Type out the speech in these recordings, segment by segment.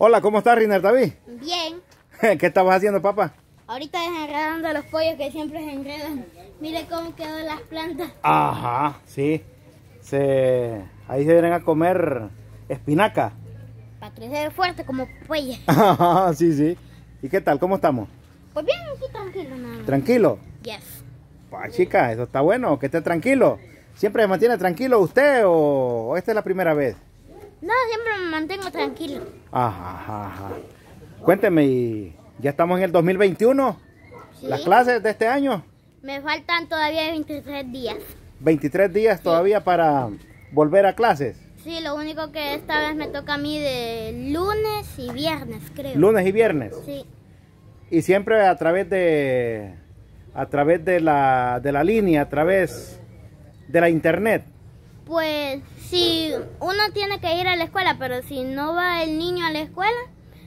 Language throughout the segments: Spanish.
Hola, ¿cómo estás, Riner David? Bien. ¿Qué estabas haciendo, papá? Ahorita desenredando los pollos que siempre se enredan. Mire cómo quedan las plantas. Ajá, sí. Se... Ahí se vienen a comer espinaca. Para crecer fuerte como pollo. Ajá, sí, sí. ¿Y qué tal? ¿Cómo estamos? Pues bien, aquí tranquilo. Nada. ¿Tranquilo? Yes. Pues chica, eso está bueno, que esté tranquilo. ¿Siempre se mantiene tranquilo usted o esta es la primera vez? No, siempre me mantengo tranquilo. Ajá, ajá, ajá. Cuénteme, ¿ya estamos en el 2021? ¿Sí? ¿Las clases de este año? Me faltan todavía 23 días. ¿23 días todavía para volver a clases? Sí, lo único que esta vez me toca a mí de lunes y viernes, creo. ¿Lunes y viernes? Sí. Y siempre a través de a través de la, de la línea, a través de la internet pues si uno tiene que ir a la escuela, pero si no va el niño a la escuela,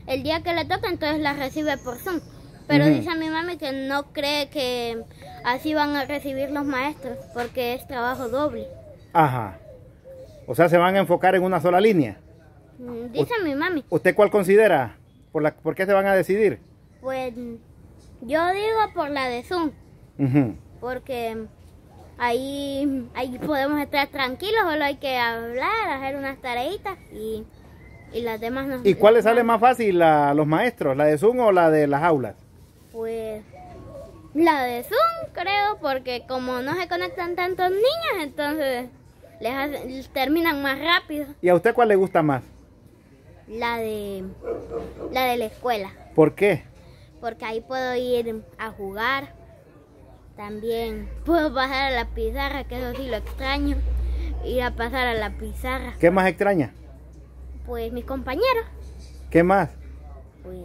el día que le toca, entonces la recibe por Zoom. Pero dice a mi mami que no cree que así van a recibir los maestros, porque es trabajo doble. Ajá. O sea, se van a enfocar en una sola línea. Mm, dice mi mami. ¿Usted cuál considera? ¿Por, la, ¿Por qué se van a decidir? Pues yo digo por la de Zoom. Porque ahí, ahí podemos estar tranquilos, solo hay que hablar, hacer unas tareitas y, las demás no. ¿Y cuál le sale más fácil a los maestros, la de Zoom o la de las aulas? Pues la de Zoom creo, porque como no se conectan tantos niños, entonces terminan más rápido. ¿Y a usted cuál le gusta más? La de la de la escuela. ¿Por qué? Porque ahí puedo ir a jugar, también puedo pasar a la pizarra, que eso sí lo extraño, ir a pasar a la pizarra. ¿Qué más extraña? Pues mis compañeros. ¿Qué más? Pues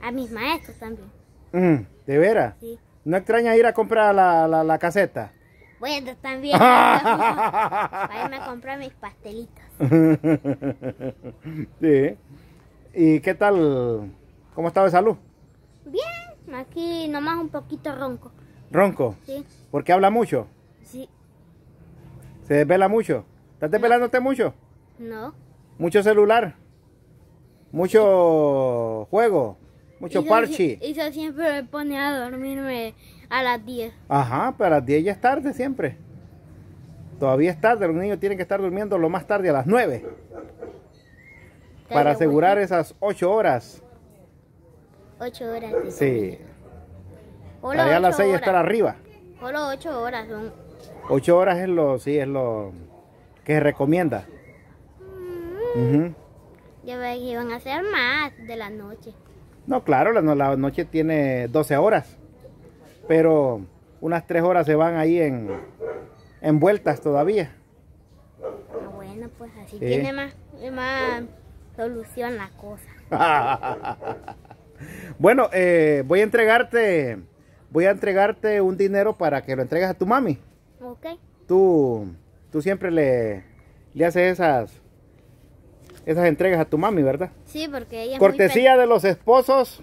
a mis maestros también. Mm, ¿De veras? Sí. ¿No extraña ir a comprar la, caseta? Bueno, también. para irme a comprar mis pastelitos. sí. ¿Y qué tal? ¿Cómo estaba de salud? Bien, aquí nomás un poquito ronco. ¿Ronco? Sí. ¿Por qué habla mucho? Sí. ¿Se desvela mucho? ¿Estás desvelándote mucho? No. ¿Mucho celular? ¿Mucho juego? ¿Mucho parche? Eso siempre me pone a dormirme a las 10. Ajá, pero a las 10 ya es tarde siempre. Todavía es tarde, los niños tienen que estar durmiendo lo más tarde a las 9. Para asegurar esas 8 horas. 8 horas. Sí. Allá a las 6 está arriba. Solo 8 horas son. 8 horas es lo, sí, es lo que se recomienda. Mm. Uh -huh. Ya iban a ser más de la noche. No, claro, la, noche tiene 12 horas. Pero unas 3 horas se van ahí en, en vueltas todavía. Ah, bueno, pues así tiene más, más solución la cosa. bueno, eh, voy a entregarte voy a entregarte un dinero para que lo entregues a tu mami. Ok. Tú, tú siempre le, le haces esas, esas entregas a tu mami, ¿verdad? Sí, porque ella Cortesía de los esposos.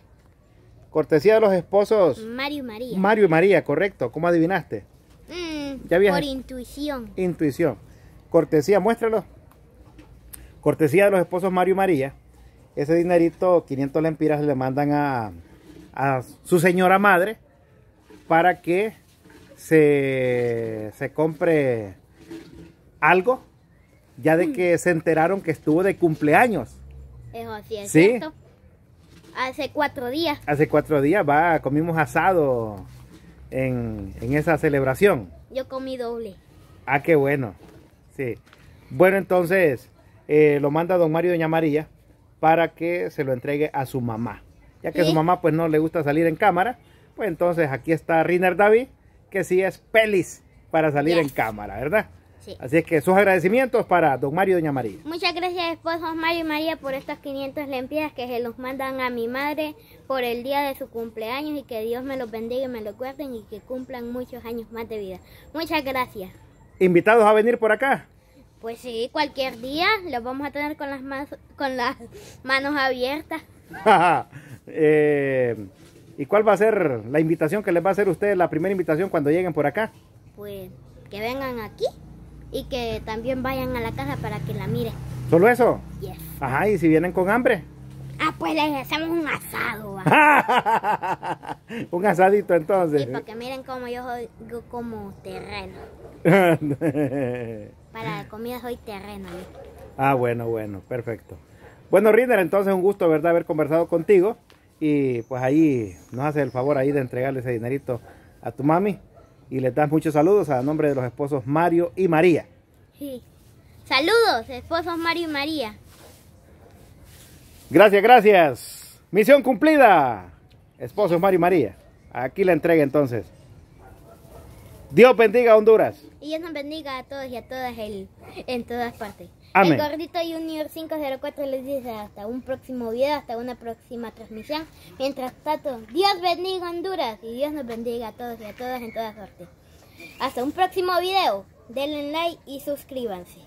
Cortesía de los esposos. Mario y María. Mario y María, correcto. ¿Cómo adivinaste? Mm, por intuición. Intuición. Cortesía, muéstralo. Cortesía de los esposos Mario y María. Ese dinerito, 500 lempiras, le mandan a su señora madre para que se, compre algo, ya de mm. que se enteraron que estuvo de cumpleaños. Eso eh, oh, es Cierto. Hace cuatro días. Hace cuatro días, va, comimos asado en, esa celebración. Yo comí doble. Ah, qué bueno. Sí. Bueno, entonces eh, lo manda don Mario doña María para que se lo entregue a su mamá. Ya que su mamá pues no le gusta salir en cámara, pues, entonces aquí está Riner David, que sí es pelis para salir en cámara, ¿verdad? Sí. Así que sus agradecimientos para don Mario y doña María. Muchas gracias, esposos Mario y María, por estas 500 lempiras que se los mandan a mi madre por el día de su cumpleaños y que Dios me los bendiga y me lo guarden y que cumplan muchos años más de vida. Muchas gracias. ¿Invitados a venir por acá? Pues sí, cualquier día los vamos a tener con las, con las manos abiertas. eh, ¿Y cuál va a ser la invitación que les va a hacer ustedes, la primera invitación cuando lleguen por acá? Pues que vengan aquí y que también vayan a la casa para que la miren. ¿Solo eso? Sí. Ajá, ¿y si vienen con hambre? Ah, pues les hacemos un asado. un asadito entonces. Sí, para que miren cómo yo soy, como terreno. para la comida soy terreno. Ah, bueno, bueno, perfecto. Bueno, Rinder, entonces un gusto, ¿verdad?, haber conversado contigo. Y pues ahí nos hace el favor ahí de entregarle ese dinerito a tu mami. Y le das muchos saludos a nombre de los esposos Mario y María. Sí. Saludos, esposos Mario y María. Gracias, gracias. Misión cumplida. Esposos Mario y María. Aquí la entrega entonces. Dios bendiga a Honduras. Y Dios nos bendiga a todos y a todas en todas partes. Amén. El Gordito Junior 504 les dice hasta un próximo video, hasta una próxima transmisión. Mientras tanto, Dios bendiga Honduras y Dios nos bendiga a todos y a todas en toda suerte. Hasta un próximo video. Denle like y suscríbanse.